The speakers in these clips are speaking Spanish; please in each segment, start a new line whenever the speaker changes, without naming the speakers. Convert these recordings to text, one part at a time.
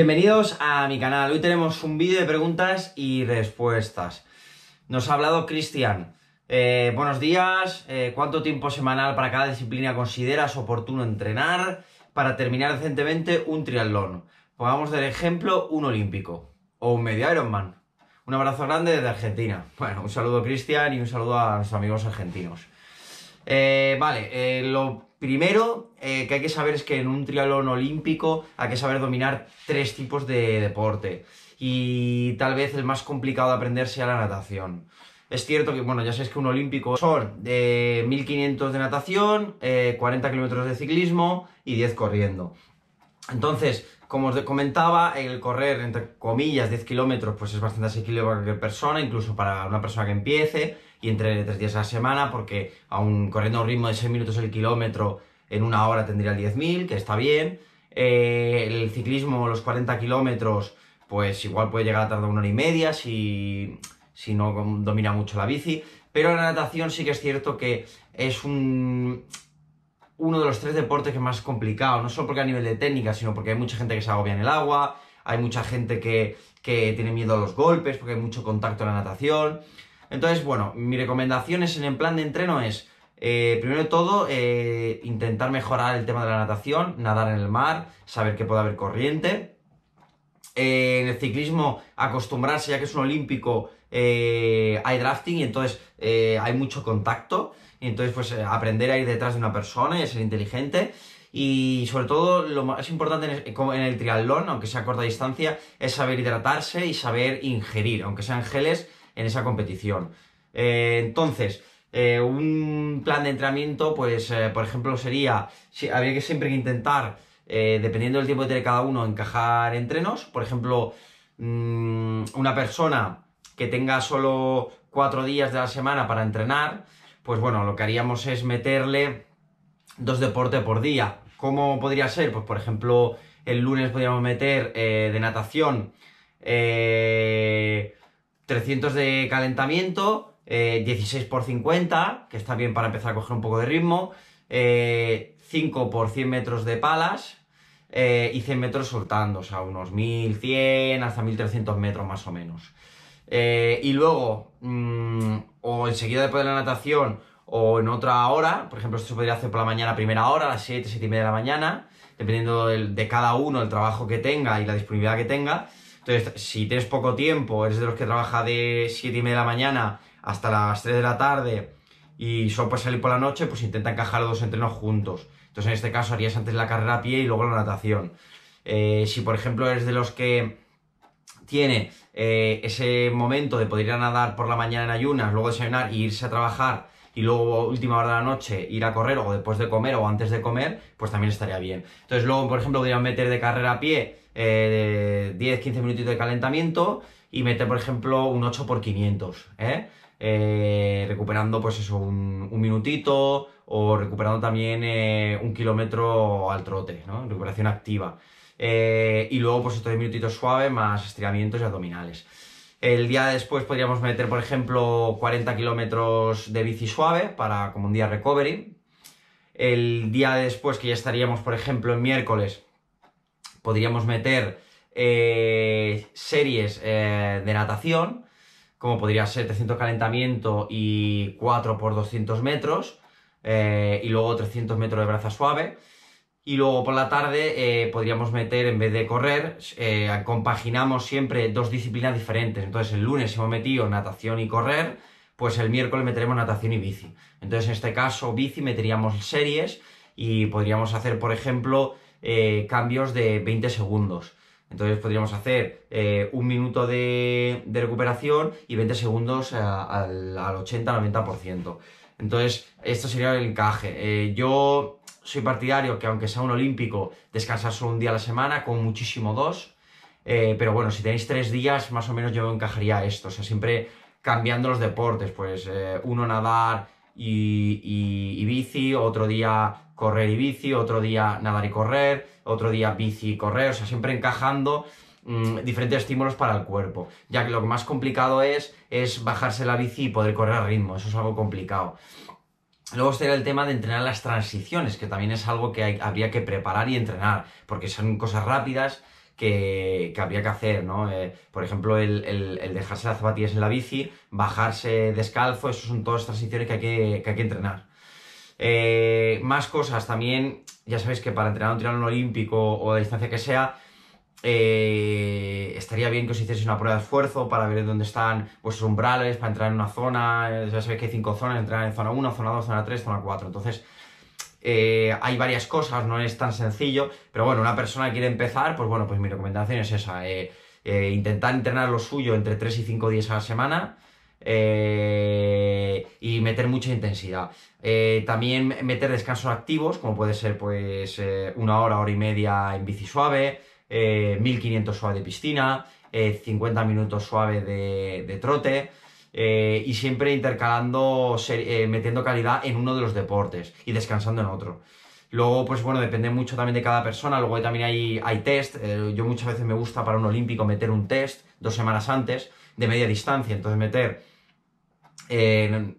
Bienvenidos a mi canal. Hoy tenemos un vídeo de preguntas y respuestas. Nos ha hablado Cristian. Eh, buenos días. Eh, ¿Cuánto tiempo semanal para cada disciplina consideras oportuno entrenar para terminar decentemente un triatlón? Pongamos del ejemplo un olímpico o un medio Ironman. Un abrazo grande desde Argentina. Bueno, un saludo Cristian y un saludo a los amigos argentinos. Eh, vale, eh, lo primero eh, que hay que saber es que en un triatlón olímpico hay que saber dominar tres tipos de deporte y tal vez el más complicado de aprender sea la natación. Es cierto que, bueno, ya sabéis que un olímpico son de 1500 de natación, 40 kilómetros de ciclismo y 10 corriendo. Entonces, como os comentaba, el correr, entre comillas, 10 kilómetros, pues es bastante asequible para cualquier persona, incluso para una persona que empiece y entre 3 días a la semana, porque aún corriendo a un ritmo de 6 minutos el kilómetro, en una hora tendría el 10.000, que está bien. Eh, el ciclismo, los 40 kilómetros, pues igual puede llegar a tardar una hora y media si, si no domina mucho la bici. Pero la natación sí que es cierto que es un, uno de los tres deportes que más complicado, no solo porque a nivel de técnica, sino porque hay mucha gente que se agobia en el agua, hay mucha gente que, tiene miedo a los golpes, porque hay mucho contacto en la natación. Entonces, bueno, mi recomendación es en el plan de entreno es, eh, primero de todo, eh, intentar mejorar el tema de la natación, nadar en el mar, saber que puede haber corriente. Eh, en el ciclismo, acostumbrarse, ya que es un olímpico, hay eh, drafting y entonces eh, hay mucho contacto. Y entonces, pues eh, aprender a ir detrás de una persona y ser inteligente. Y sobre todo, lo más importante en el triatlón, aunque sea a corta distancia, es saber hidratarse y saber ingerir, aunque sean geles, en esa competición. entonces, un plan de entrenamiento, pues, por ejemplo, sería, habría que siempre intentar, dependiendo del tiempo que tiene cada uno, encajar entrenos. Por ejemplo, mm, una persona que tenga solo cuatro días de la semana para entrenar, pues bueno, lo que haríamos es meterle dos deportes por día. ¿Cómo podría ser? Pues por ejemplo, el lunes podríamos meter eh, de natación 300 eh, de calentamiento, 16 eh, por 50, que está bien para empezar a coger un poco de ritmo, 5 por 100 metros de palas y 100 metros soltando, o sea, unos 1100 hasta 1300 metros más o menos. Eh, y luego, mm, o enseguida después de la natación, o en otra hora, por ejemplo, esto se podría hacer por la mañana, primera hora, a las 7, 7 y media de la mañana, dependiendo de cada uno, el trabajo que tenga y la disponibilidad que tenga. Entonces, si tienes poco tiempo, eres de los que trabaja de 7 y media de la mañana hasta las 3 de la tarde y solo puedes salir por la noche, pues intenta encajar los dos entrenos juntos. Entonces, en este caso, harías antes la carrera a pie y luego la natación. Eh, si, por ejemplo, eres de los que tiene eh, ese momento de poder ir a nadar por la mañana en ayunas, luego desayunar e irse a trabajar y luego última hora de la noche ir a correr o después de comer o antes de comer, pues también estaría bien. Entonces luego, por ejemplo, podrían meter de carrera a pie 10-15 eh, minutitos de calentamiento y meter, por ejemplo, un 8x500, 500 ¿eh? recuperando pues eso, un, minutito o recuperando también un kilómetro al trote, ¿no? Recuperación activa. Eh, y luego, pues estos de minutitos suave más estiramientos y abdominales. El día después podríamos meter, por ejemplo, 40 kilómetros de bici suave para como un día recovery. El día después, que ya estaríamos, por ejemplo, en miércoles, podríamos meter eh, series eh, de natación, como podría ser 300 calentamiento y 4 por 200 metros, y luego 300 metros de braza suave y luego por la tarde eh, podríamos meter, en vez de correr, eh, compaginamos siempre dos disciplinas diferentes. Entonces el lunes hemos metido natación y correr, pues el miércoles meteremos natación y bici. Entonces en este caso bici meteríamos series y podríamos hacer, por ejemplo, eh, cambios de 20 segundos. Entonces podríamos hacer un minuto de, recuperación y 20 segundos al, 80-90%. Entonces, esto sería el encaje. yo soy partidario que aunque sea un olímpico, descansar solo un día a la semana, con muchísimo dos. Eh, pero bueno, si tenéis tres días, más o menos yo encajaría esto. O sea, siempre cambiando los deportes, pues eh, uno nadar y, bici, otro día correr y bici, otro día nadar y correr, otro día bici y correr, o sea, siempre encajando mm, diferentes estímulos para el cuerpo, ya que lo más complicado es, es bajarse la bici y poder correr a ritmo, eso es algo complicado. Luego está el tema de entrenar las transiciones, que también es algo que habría que preparar y entrenar, porque son cosas rápidas que, habría que hacer, ¿no? Eh, por ejemplo, el, dejarse las zapatillas en la bici, bajarse descalzo, eso son todas transiciones que hay que, entrenar. Eh, más cosas también, ya sabéis que para entrenar un triángulo olímpico o de distancia que sea, eh, estaría bien que os hicieseis una prueba de esfuerzo para ver dónde están vuestros umbrales, para entrar en una zona. Eh, ya sabéis que hay cinco zonas, entrar en zona 1, zona 2, zona 3, zona 4. Entonces, eh, hay varias cosas, no es tan sencillo. Pero bueno, una persona que quiere empezar, pues bueno, pues mi recomendación es esa. intentar entrenar lo suyo entre 3 y 5 días a la semana. y meter mucha intensidad. también meter descansos activos, como puede ser pues una hora, hora y media en bici suave, 1500 eh, suave de piscina, 50 eh, minutos suave de, trote. Eh, y siempre intercalando, metiendo calidad en uno de los deportes y descansando en otro. Luego, pues bueno, depende mucho también de cada persona. Luego también hay, hay test. yo muchas veces me gusta para un olímpico meter un test dos semanas antes de media distancia. Entonces meter,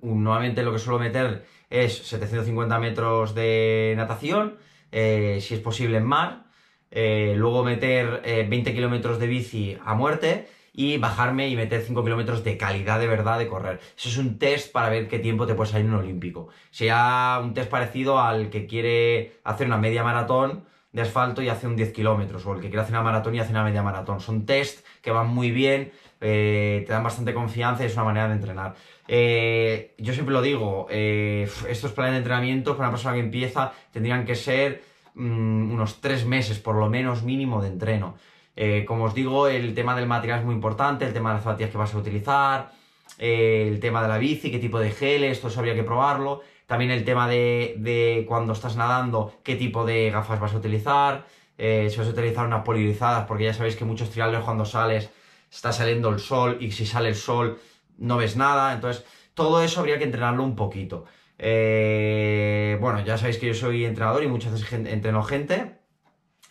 nuevamente lo que suelo meter es 750 metros de natación, si es posible en mar, eh, luego meter 20 eh, kilómetros de bici a muerte y bajarme y meter 5 kilómetros de calidad de verdad de correr. Eso es un test para ver qué tiempo te puedes salir en un olímpico. Sea un test parecido al que quiere hacer una media maratón de asfalto y hace un 10 kilómetros, o el que quiere hacer una maratón y hace una media maratón. Son test que van muy bien, eh, te dan bastante confianza y es una manera de entrenar. yo siempre lo digo, estos planes de entrenamiento para una persona que empieza tendrían que ser Mm, unos tres meses por lo menos mínimo de entreno. Eh, como os digo, el tema del material es muy importante, el tema de las zapatillas que vas a utilizar, eh, el tema de la bici, qué tipo de gel, esto eso habría que probarlo. También el tema de, cuando estás nadando, qué tipo de gafas vas a utilizar, eh, si vas a utilizar unas polarizadas, porque ya sabéis que muchos triales cuando sales está saliendo el sol y si sale el sol no ves nada, entonces todo eso habría que entrenarlo un poquito. Eh, bueno, ya sabéis que yo soy entrenador y muchas veces entreno gente.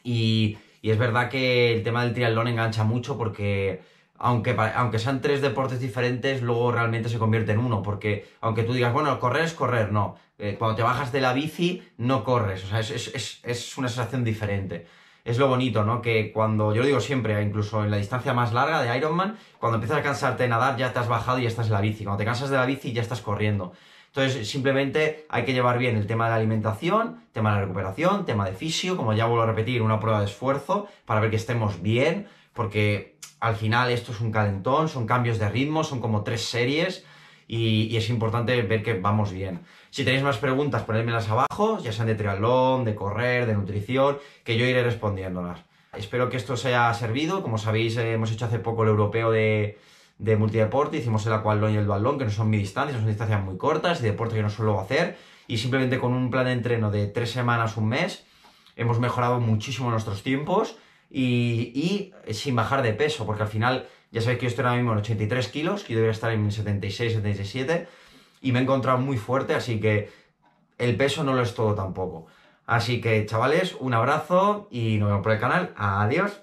Y, es verdad que el tema del triatlón engancha mucho porque aunque, aunque sean tres deportes diferentes, luego realmente se convierte en uno. Porque aunque tú digas, bueno, correr es correr, no. Eh, cuando te bajas de la bici, no corres. O sea, es, es una sensación diferente es lo bonito, ¿no? Que cuando, yo lo digo siempre, incluso en la distancia más larga de Ironman, cuando empiezas a cansarte de nadar ya te has bajado y ya estás en la bici. Cuando te cansas de la bici ya estás corriendo. Entonces, simplemente hay que llevar bien el tema de la alimentación, tema de la recuperación, tema de fisio, como ya vuelvo a repetir, una prueba de esfuerzo para ver que estemos bien, porque al final esto es un calentón, son cambios de ritmo, son como tres series y, y es importante ver que vamos bien. Si tenéis más preguntas, ponedmelas abajo, ya sean de triatlón, de correr, de nutrición, que yo iré respondiéndolas. Espero que esto os haya servido. Como sabéis, hemos hecho hace poco el europeo de, de multideporte, hicimos el aqualón y el balón, que no son mi distancia, son distancias muy cortas y deporte que no suelo hacer. Y simplemente con un plan de entreno de tres semanas, un mes, hemos mejorado muchísimo nuestros tiempos y, y sin bajar de peso, porque al final, ya sabéis que yo estoy ahora mismo en 83 kilos, que yo debería estar en 76, 77, y me he encontrado muy fuerte, así que el peso no lo es todo tampoco. Así que, chavales, un abrazo y nos vemos por el canal. Adiós.